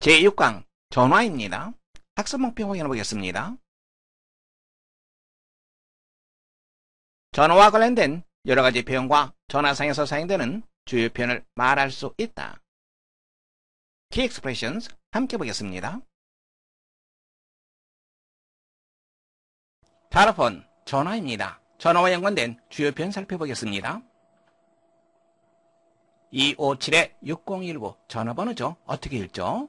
제6강 전화입니다. 학습 목표 확인해 보겠습니다. 전화와 관련된 여러 가지 표현과 전화상에서 사용되는 주요 표현을 말할 수 있다. Key expressions 함께 보겠습니다. 타레폰 전화입니다. 전화와 연관된 주요 표현 살펴보겠습니다. 257-6019 전화번호죠. 어떻게 읽죠?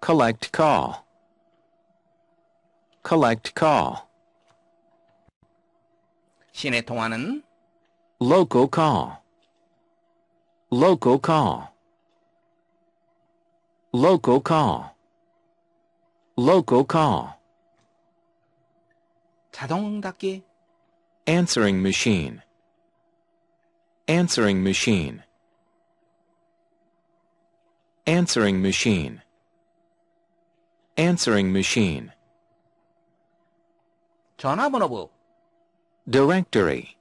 collect call collect call 시내 통화는 local call local call local call local call 자동 answering machine answering machine answering machine Answering machine. 전화번호부. Directory.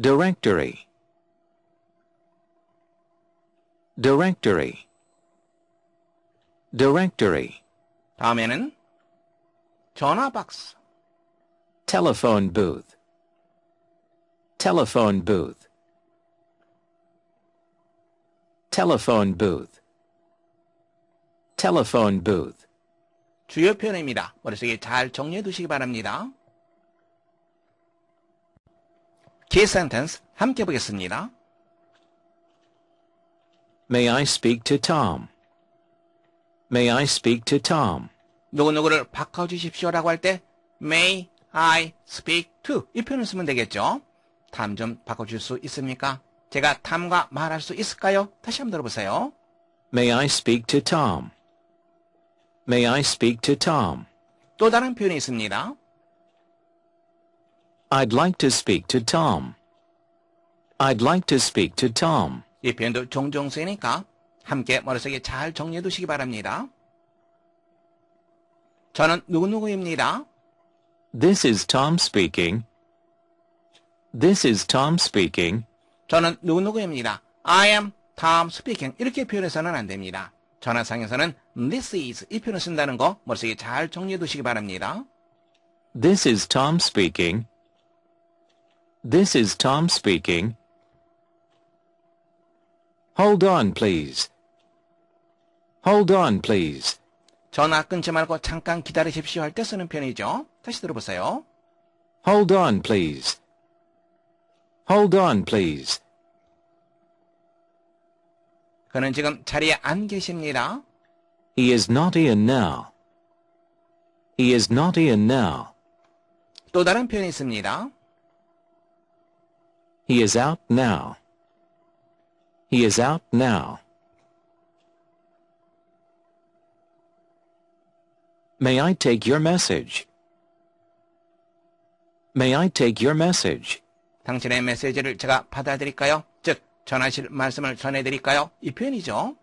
Directory. Directory. Directory. 다음에는 전화 Telephone booth. Telephone booth. Telephone booth. telephone booth. 주요 표현입니다. 머릿속에 잘 정리해 두시기 바랍니다. key sentence 함께 보겠습니다. May I speak to Tom? May I speak to Tom? 누구누구를 바꿔주십시오라고 할 때 May I speak to 이 표현을 쓰면 되겠죠. 탐 좀 바꿔줄 수 있습니까? 제가 탐과 말할 수 있을까요? 다시 한번 들어보세요. May I speak to Tom? May I speak to Tom? 또 다른 표현이 있습니다. I'd like to speak to Tom. I'd like to speak to Tom. 이 표현도 종종 쓰이니까 함께 머릿속에 잘 정리해 두시기 바랍니다. 저는 누구누구입니다. This is Tom speaking. This is Tom speaking. 저는 누구누구입니다. I am Tom speaking. 이렇게 표현해서는 안 됩니다. 전화상에서는 this is 이 표현 쓴다는 거 머릿속에 잘 정리해 두시기 바랍니다. This is Tom speaking. This is Tom speaking. Hold on, please. Hold on, please. 전화 끊지 말고 잠깐 기다리십시오 할 때 쓰는 편이죠 다시 들어보세요. Hold on, please. Hold on, please. 그는 지금 자리에 안 계십니다. He is not in now. He is not in now. 또 다른 표현이 있습니다. He is out now. He is out now. May I take your message? May I take your message? 당신의 메시지를 제가 받아들일까요? 전하실 말씀을 전해드릴까요? 이 표현이죠.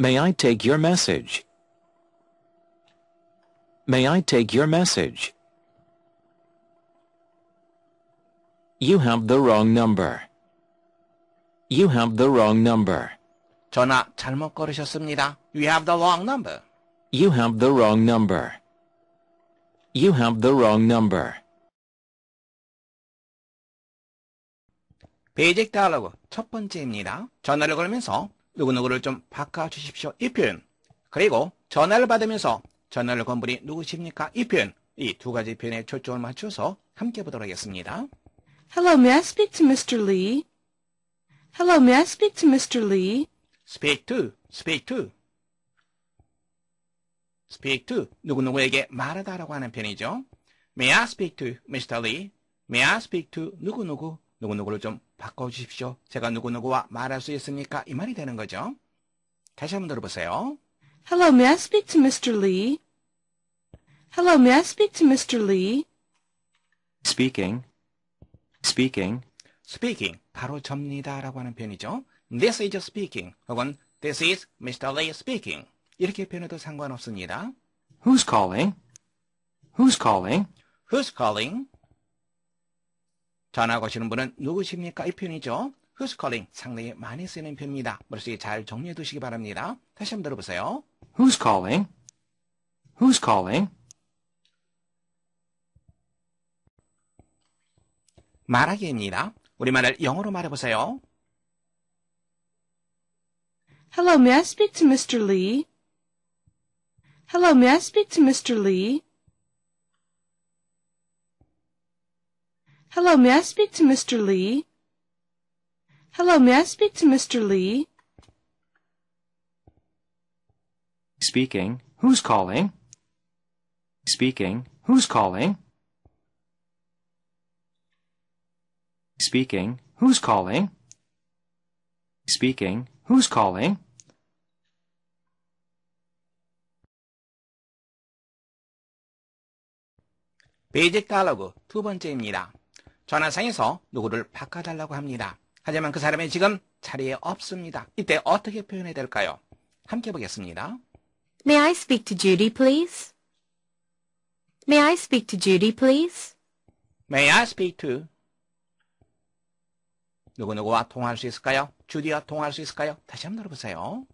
May I take your message? May I take your message? You have the wrong number. You have the wrong number. 전화 잘못 걸으셨습니다. You have the wrong number. You have the wrong number. You have the wrong number. 베이직 다이얼로그 첫 번째입니다. 전화를 걸면서 누구누구를 좀 바꿔주십시오. 이 표현. 그리고 전화를 받으면서 전화를 건 분이 누구십니까? 이 표현. 이 두 가지 표현에 초점을 맞춰서 함께 보도록 하겠습니다. Hello, may I speak to Mr. Lee? Hello, may I speak to Mr. Lee? Speak to, speak to. Speak to, 누구누구에게 말하다라고 하는 편이죠. May I speak to Mr. Lee? May I speak to 누구누구? 누구누구를 좀 바꿔주십시오. 제가 누구누구와 말할 수 있습니까? 이 말이 되는 거죠. 다시 한번 들어보세요. Hello, may I speak to Mr. Lee? Hello, may I speak to Mr. Lee? Speaking. Speaking. Speaking. 바로 접니다 라고 하는 표현이죠. This is speaking. 혹은 This is Mr. Lee speaking. 이렇게 표현해도 상관없습니다. Who's calling? Who's calling? Who's calling? 전화 거시는 분은 누구십니까? 이 표현이죠. Who's calling? 상당히 많이 쓰이는 표현입니다. 머릿속에 잘 정리해 두시기 바랍니다. 다시 한번 들어보세요. Who's calling? Who's calling? 말하기입니다. 우리말을 영어로 말해보세요. Hello, may I speak to Mr. Lee? Hello, may I speak to Mr. Lee? Hello, may I speak to Mr. Lee? Hello, may I speak to Mr. Lee? Speaking. Who's calling? Speaking. Who's calling? Speaking. Who's calling? Speaking. Who's calling? 베이직 달라고 두 번째입니다. 전화상에서 누구를 바꿔달라고 합니다. 하지만 그 사람이 지금 자리에 없습니다. 이때 어떻게 표현해야 될까요? 함께 보겠습니다. May I speak to Judy, please? May I speak to Judy, please? May I speak to 누구누구와 통화할 수 있을까요? 주디와 통화할 수 있을까요? 다시 한번 들어보세요.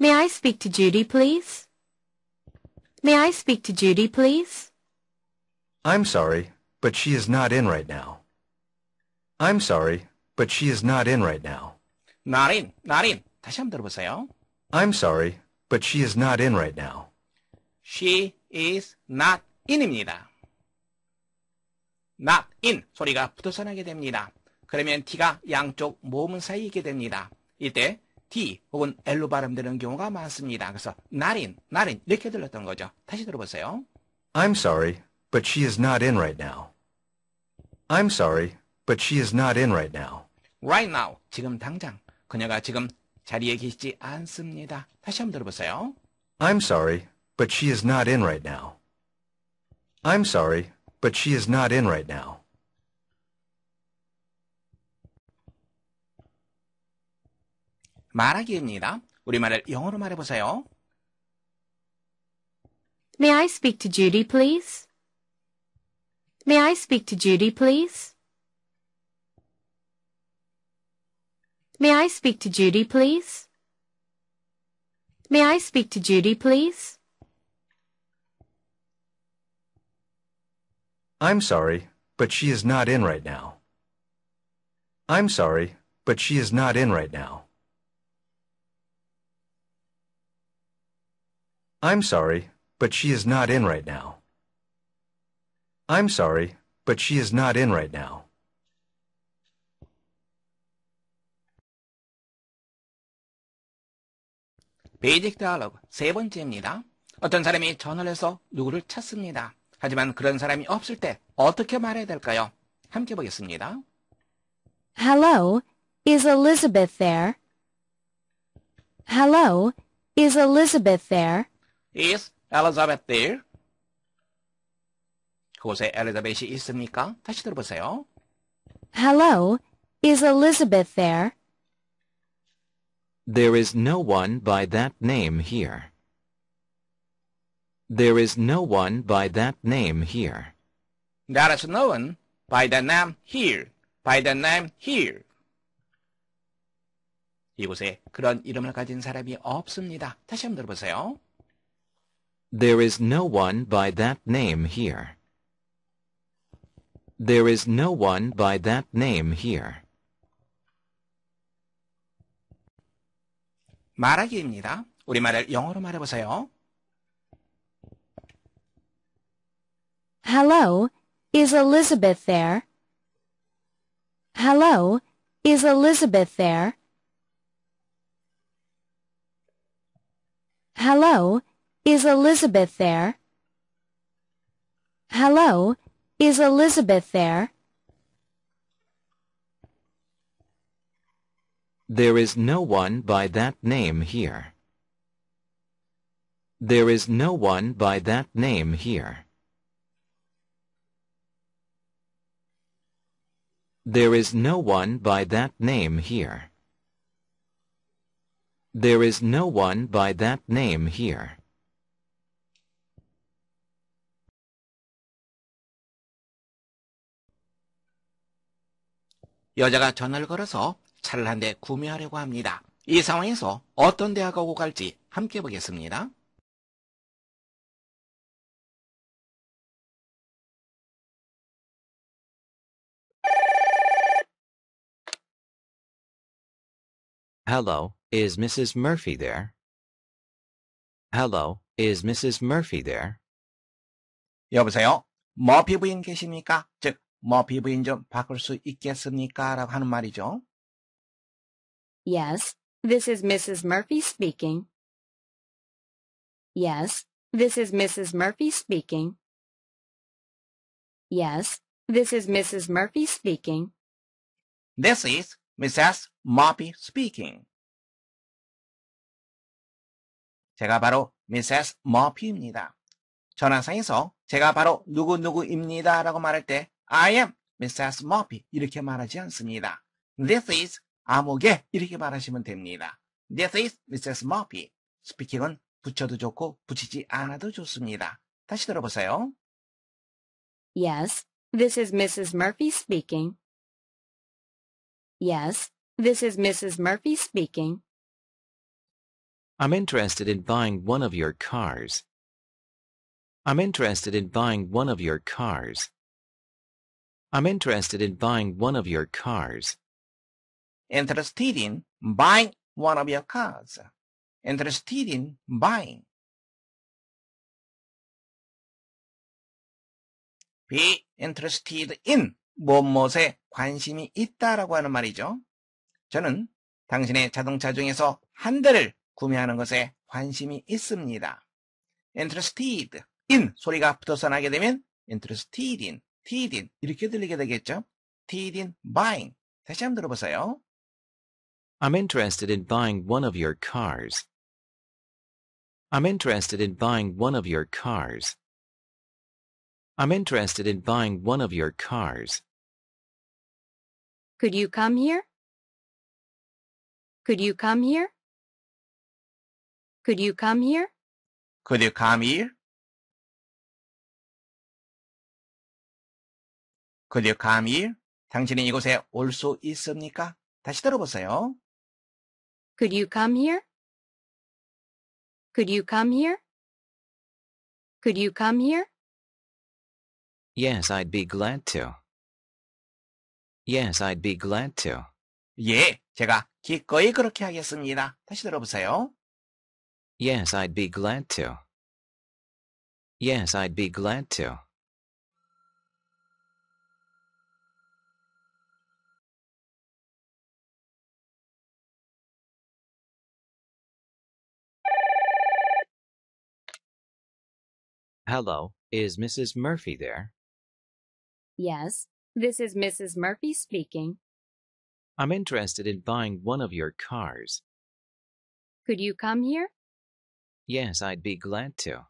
May I speak to Judy, please? May I speak to Judy, please? I'm sorry, but she is not in right now. I'm sorry, but she is not in right now. Not in, not in. 다시 한번 들어보세요. I'm sorry, but she is not in right now. She is not in입니다. not in 소리가 붙어서 나게 됩니다. 그러면 T가 양쪽 모음 사이에 있게 됩니다. 이때 D 혹은 L로 발음되는 경우가 많습니다. 그래서 not in, not in 이렇게 들렸던 거죠. 다시 들어보세요. I'm sorry, but she is not in right now. I'm sorry, But she is not in right now. Right now. 지금 당장. 그녀가 지금 자리에 계시지 않습니다. 다시 한번 들어보세요. I'm sorry, but she is not in right now. I'm sorry, but she is not in right now. 말하기입니다. 우리말을 영어로 말해보세요. May I speak to Judy, please? May I speak to Judy, please? May I speak to Judy, please? May I speak to Judy, please? I'm sorry, but she is not in right now. I'm sorry, but she is not in right now. I'm sorry, but she is not in right now. I'm sorry, but she is not in right now. 베이직 대화로그 세 번째입니다. 어떤 사람이 전화를 해서 누구를 찾습니다. 하지만 그런 사람이 없을 때 어떻게 말해야 될까요? 함께 보겠습니다. Hello, is Elizabeth there? Hello, is Elizabeth there? Is Elizabeth there? 그곳에 엘리자벳이 있습니까? 다시 들어보세요. Hello, is Elizabeth there? There is no one by that name here. There is no one by that name here. There is no one by the name here. By the name here. 이곳에 그런 이름을 가진 사람이 없습니다. 다시 한번 들어보세요. There is no one by that name here. There is no one by that name here. 말하기입니다. 우리말을 영어로 말해보세요. Hello, is Elizabeth there? Hello, is Elizabeth there? Hello, is Elizabeth there? Hello, is Elizabeth there? There is no one by that name here. There is no one by that name here. There is no one by that name here. There is no one by that name here. 여자가 전화를 걸어서 차를 한 대 구매하려고 합니다. 이 상황에서 어떤 대학하고 갈지 함께 보겠습니다. h e is Mrs. Murphy there? Hello, is Mrs. Murphy there? 여보세요? 머피 부인 계십니까? 즉, 머피 부인 좀 바꿀 수 있겠습니까? 라고 하는 말이죠. Yes, this is Mrs. Murphy speaking. Yes, this is Mrs. Murphy speaking. Yes, this is Mrs. Murphy speaking. This is Mrs. Murphy speaking. 제가 바로 Mrs. Murphy입니다. 전화상에서 제가 바로 누구누구입니다 라고 말할 때 I am Mrs. Murphy 이렇게 말하지 않습니다. This is 암흑에 이렇게 말하시면 됩니다. This is Mrs. Murphy. 스피킹은 붙여도 좋고 붙이지 않아도 좋습니다. 다시 들어보세요. Yes, this is Mrs. Murphy speaking. Yes, this is Mrs. Murphy speaking. I'm interested in buying one of your cars. I'm interested in buying one of your cars. I'm interested in buying one of your cars. interested in buying one of your cars. interested in buying. be interested in 무엇에 관심이 있다라고 하는 말이죠. 저는 당신의 자동차 중에서 한 대를 구매하는 것에 관심이 있습니다. interested in 소리가 붙어서 나게 되면 interested in, t e d in 이렇게 들리게 되겠죠. t e d in buying 다시 한번 들어보세요. I'm interested in buying one of your cars. I'm interested in buying one of your cars. I'm interested in buying one of your cars. Could you come here? Could you come here? Could you come here? Could you come here? Could you come here? 당신이 이곳에 올 수 있습니까? 다시 들어보세요. Could you come here? Could you come here? Could you come here? Yes, I'd be glad to. Yes, I'd be glad to. 예, 제가 기꺼이 그렇게 하겠습니다. 다시 들어보세요. Yes, I'd be glad to. Yes, I'd be glad to. Hello, is Mrs. Murphy there? Yes, this is Mrs. Murphy speaking. I'm interested in buying one of your cars. Could you come here? Yes, I'd be glad to.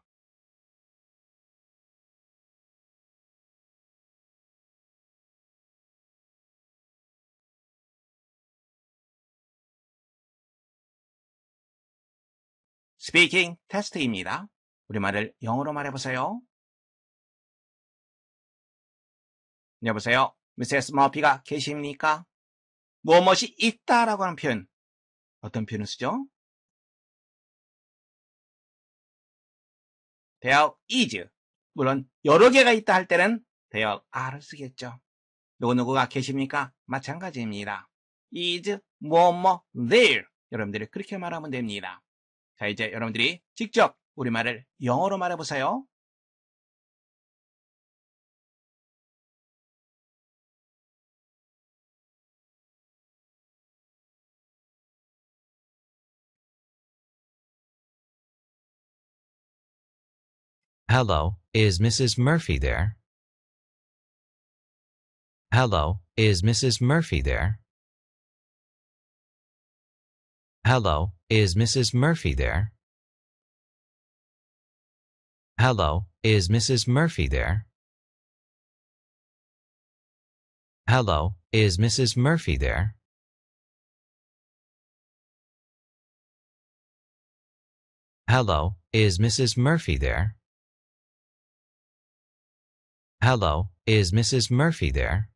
Speaking, 테스트입니다. 우리말을 영어로 말해보세요. 여보세요. 미세스 머피가 계십니까? 무엇이 있다라고 하는 표현. 어떤 표현을 쓰죠? 대역 is. 물론 여러 개가 있다 할 때는 대역 a r e 쓰겠죠. 누구누구가 계십니까? 마찬가지입니다. is, 뭐뭐, there. 여러분들이 그렇게 말하면 됩니다. 자, 이제 여러분들이 직접 우리말을 영어로 말해보세요. Hello, is Mrs. Murphy there? Hello, is Mrs. Murphy there? Hello, is Mrs. Murphy there? Hello, is Mrs. Murphy there? Hello, is Mrs. Murphy there? Hello, is Mrs. Murphy there? Hello, is Mrs. Murphy there?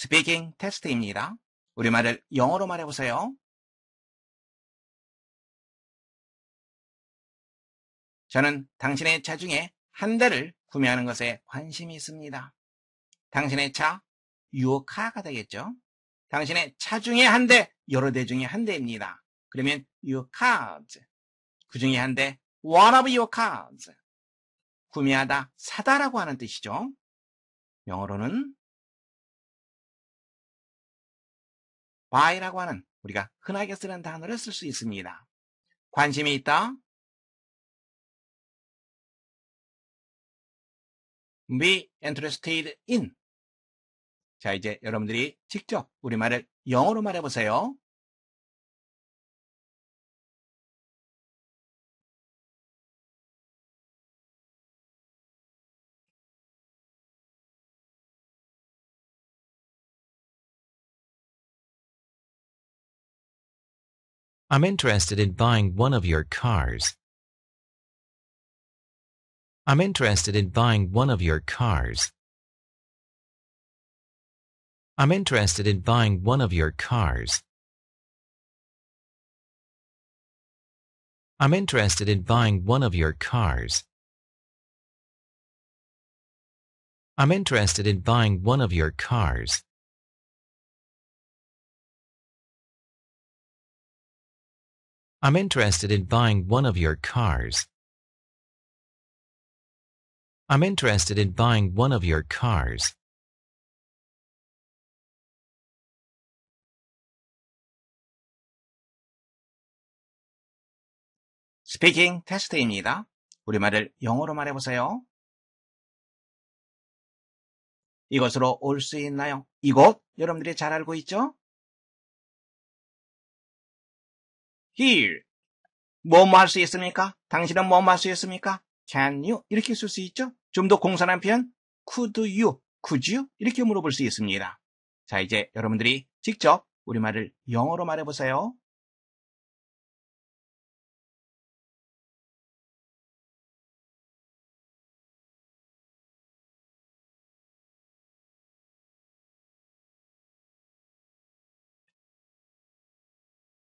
스피킹 테스트입니다. 우리말을 영어로 말해보세요. 저는 당신의 차 중에 한 대를 구매하는 것에 관심이 있습니다. 당신의 차, 유어카가 되겠죠? 당신의 차 중에 한 대, 여러 대 중에 한 대입니다. 그러면 your cars. 그 중에 한 대, one of your cars. 구매하다, 사다라고 하는 뜻이죠. 영어로는 by라고 하는 우리가 흔하게 쓰는 단어를 쓸 수 있습니다. 관심이 있다. be interested in. 자, 이제 여러분들이 직접 우리말을 영어로 말해보세요. I'm interested in buying one of your cars. I'm interested in buying one of your cars. I'm interested in buying one of your cars. I'm interested in buying one of your cars. I'm interested in buying one of your cars. I'm interested in buying one of your cars. I'm interested in buying one of your cars. 스피킹 테스트입니다. 우리말을 영어로 말해보세요. 이것으로 올 수 있나요? 이곳 여러분들이 잘 알고 있죠? here. 뭐뭐 할 수 있습니까? 당신은 뭐 뭐 할 수 있습니까? Can you? 이렇게 쓸 수 있죠? 좀 더 공산한 표현 could you, could you? 이렇게 물어볼 수 있습니다. 자, 이제 여러분들이 직접 우리말을 영어로 말해보세요.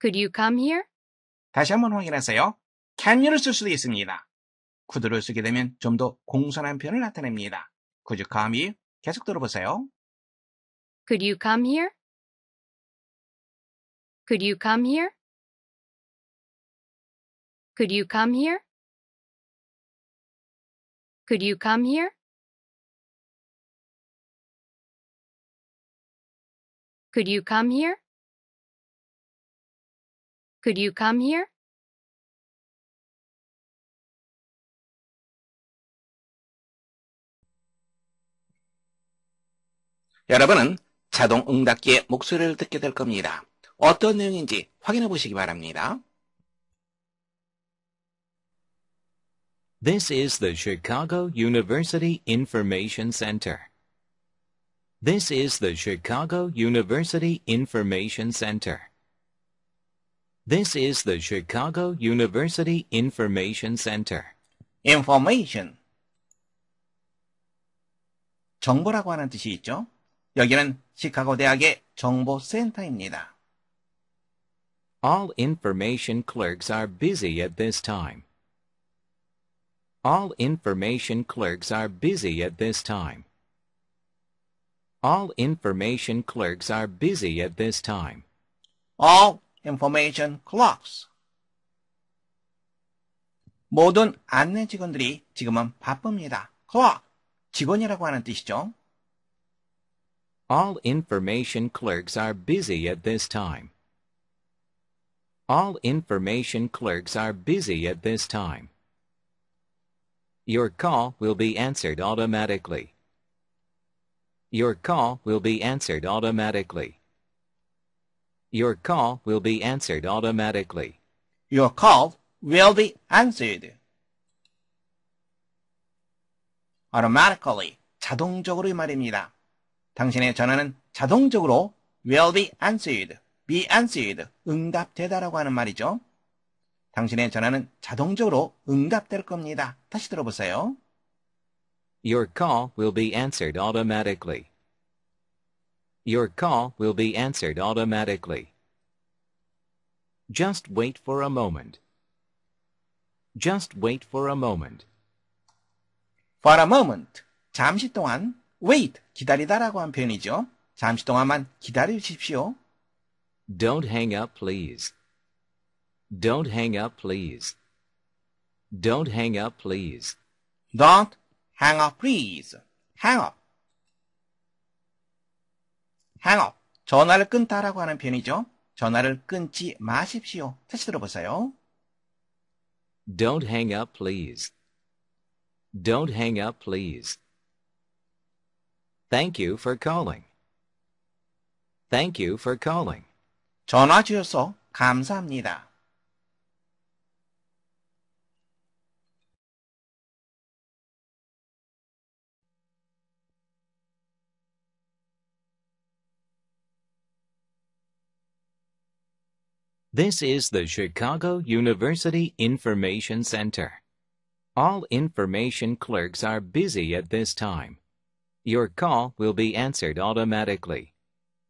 Could you come here? 다시 한번 확인하세요. can you를 쓸 수도 있습니다. could를 쓰게 되면 좀 더 공손한 편을 나타냅니다. Could you come here? 계속 들어보세요. Could you come here? Could you come here? Could you come here? Could you come here? Could you come here? Could you come here? 여러분은 자동 응답기의 목소리를 듣게 될 겁니다. 어떤 내용인지 확인해 보시기 바랍니다. This is the Chicago University Information Center. This is the Chicago University Information Center. This is the Chicago University Information Center. Information. 정보라고 하는 뜻이 있죠. 여기는 시카고 대학의 센터입니다. All information clerks are busy at this time. All information clerks are busy at this time. All information clerks are busy at this time. All information clocks. 모든 안내 직원들이 지금은 바쁩니다. clock, 직원이라고 하는 뜻이죠. All information clerks are busy at this time. All information clerks are busy at this time. Your call will be answered automatically. Your call will be answered automatically. Your call will be answered automatically. Your call will be answered automatically. 자동적으로 말입니다. 당신의 전화는 자동적으로 will be answered, be answered, 응답되다라고 하는 말이죠. 당신의 전화는 자동적으로 응답될 겁니다. 다시 들어보세요. Your call will be answered automatically. Your call will be answered automatically. Just wait for a moment. Just wait for a moment. For a moment. 잠시 동안 wait 기다리다라고 한 표현이죠. 잠시 동안만 기다려 주십시오. Don't hang up please. Don't hang up please. Don't hang up please. Don't hang up please. Hang up hang up. 전화를 끊다라고 하는 표현이죠. 전화를 끊지 마십시오. 다시 들어보세요. Don't hang up, please. Don't hang up, please. Thank you for calling. Thank you for calling. 전화 주셔서 감사합니다. This is the Chicago University Information Center. All information clerks are busy at this time. Your call will be answered automatically.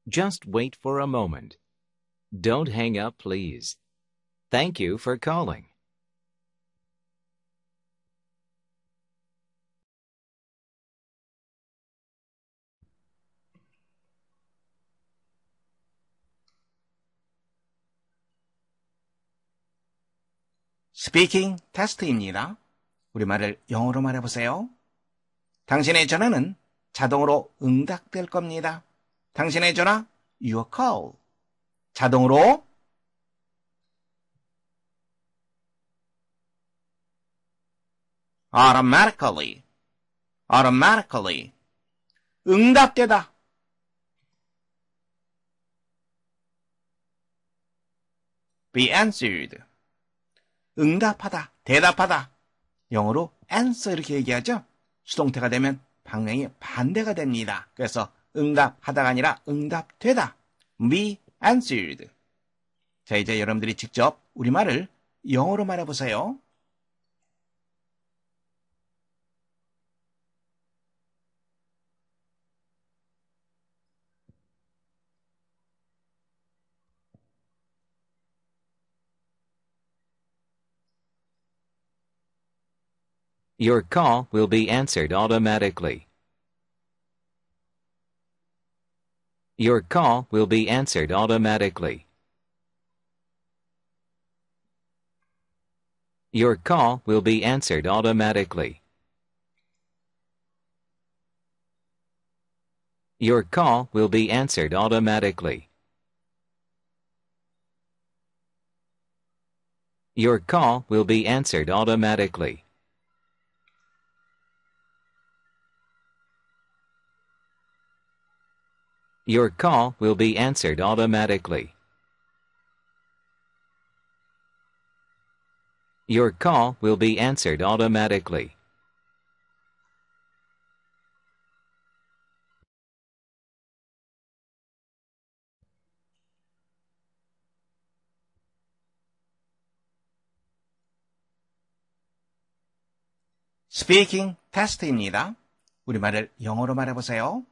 Just wait for a moment. Don't hang up, please. Thank you for calling. Speaking Test입니다. 우리말을 영어로 말해보세요. 당신의 전화는 자동으로 응답될 겁니다. 당신의 전화, your call. 자동으로 automatically, automatically. 응답되다. be answered. 응답하다, 대답하다. 영어로 answer 이렇게 얘기하죠. 수동태가 되면 방향이 반대가 됩니다. 그래서 응답하다가 아니라 응답되다. be answered. 자, 이제 여러분들이 직접 우리말을 영어로 말해보세요. Your call will be answered automatically. Your call will be answered automatically. Your call will be answered automatically. Your call will be answered automatically. Your call will be answered automatically. Your call will be answered automatically. Your call will be answered automatically. Speaking test입니다. 우리말을 영어로 말해보세요.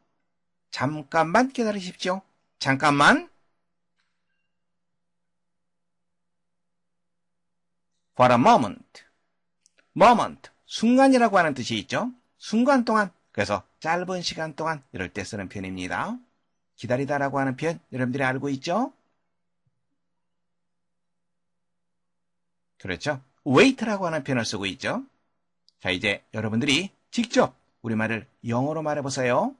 잠깐만 기다리십시오. 잠깐만. For a moment. moment. 순간이라고 하는 뜻이 있죠. 순간 동안. 그래서 짧은 시간 동안 이럴 때 쓰는 표현입니다. 기다리다라고 하는 표현 여러분들이 알고 있죠? 그렇죠. wait라고 하는 표현을 쓰고 있죠. 자, 이제 여러분들이 직접 우리말을 영어로 말해보세요.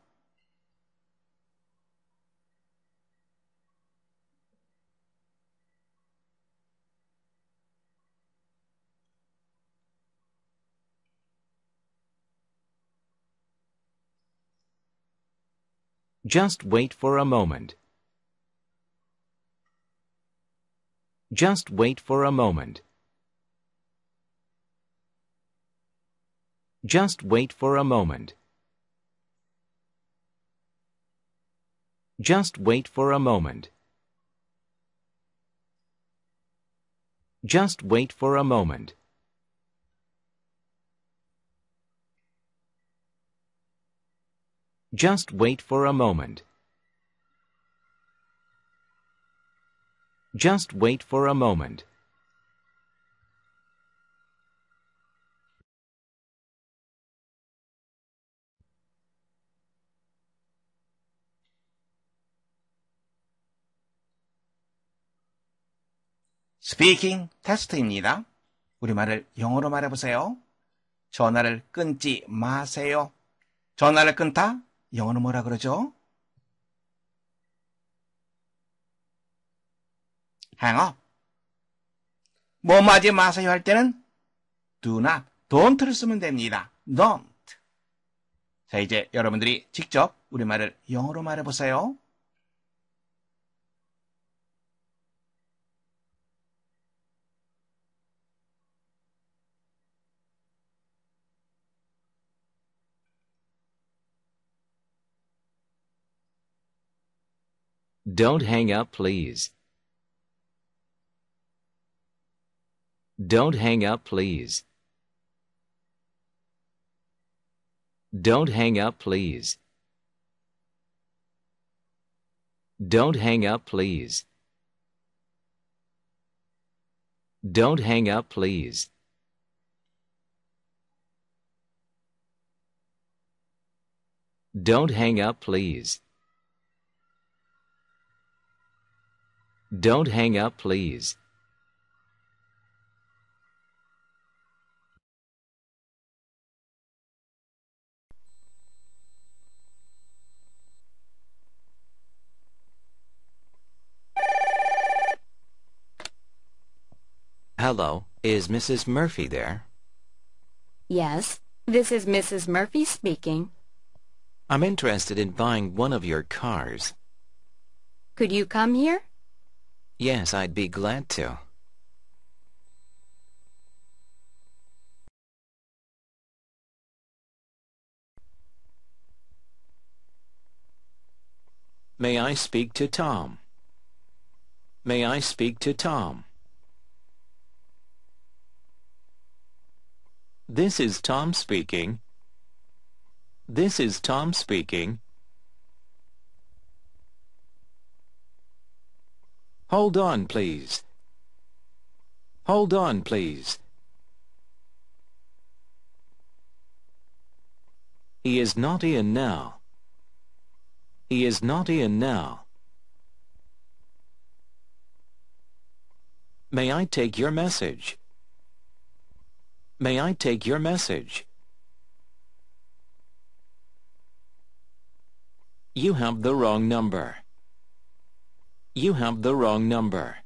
Just wait for a moment. Just wait for a moment. Just wait for a moment. Just wait for a moment. Just wait for a moment. Just wait for a moment. Just wait for a moment. 스피킹 테스트입니다. 우리말을 영어로 말해보세요. 전화를 끊지 마세요. 전화를 끊다 영어는 뭐라 그러죠? hang up. 뭐뭐 하지 마세요 할 때는 do not, don't를 쓰면 됩니다. don't. 자, 이제 여러분들이 직접 우리말을 영어로 말해보세요. Don't hang up, please. Don't hang up, please. Don't hang up, please. Don't hang up, please. Don't hang up, please. Don't hang up, please. Don't hang up, please. Hello, is Mrs. Murphy there? Yes, this is Mrs. Murphy speaking. I'm interested in buying one of your cars. Could you come here? Yes, I'd be glad to. May I speak to Tom? May I speak to Tom? This is Tom speaking. This is Tom speaking. Hold on, please. Hold on, please. He is not here now. He is not here now. May I take your message? May I take your message? You have the wrong number. You have the wrong number.